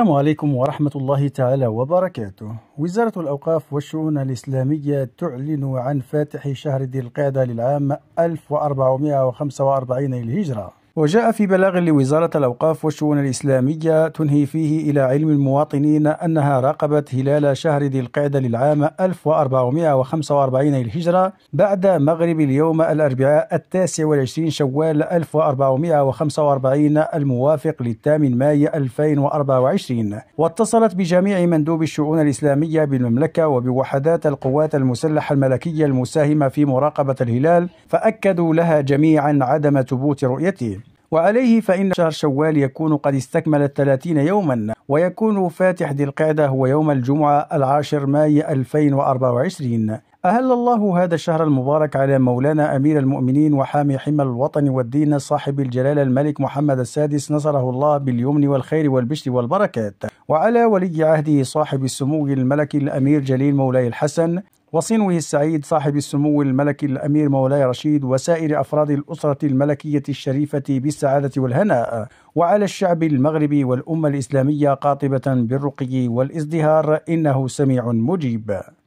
السلام عليكم ورحمة الله تعالى وبركاته وزارة الأوقاف والشؤون الإسلامية تعلن عن فاتح شهر ذي القعدة للعام 1445 للهجرة وجاء في بلاغ لوزارة الأوقاف والشؤون الإسلامية تنهي فيه إلى علم المواطنين أنها راقبت هلال شهر ذي القعدة للعام 1445 للهجرة بعد مغرب اليوم الأربعاء التاسع والعشرين شوال 1445 الموافق للثامن ماي 2024 واتصلت بجميع مندوب الشؤون الإسلامية بالمملكة وبوحدات القوات المسلحة الملكية المساهمة في مراقبة الهلال فأكدوا لها جميعا عدم ثبوت رؤيته وعليه فإن شهر شوال يكون قد استكمل الثلاثين يوما ويكون فاتح ذي القعدة هو يوم الجمعة العاشر ماي 2024 أهل الله هذا الشهر المبارك على مولانا أمير المؤمنين وحامي حمى الوطن والدين صاحب الجلالة الملك محمد السادس نصره الله باليمن والخير والبشر والبركات وعلى ولي عهده صاحب السمو الملكي الأمير جليل مولاي الحسن وصنوه السعيد صاحب السمو الملكي الأمير مولاي رشيد وسائر أفراد الأسرة الملكية الشريفة بالسعادة والهناء وعلى الشعب المغربي والأمة الإسلامية قاطبة بالرقي والازدهار إنه سميع مجيب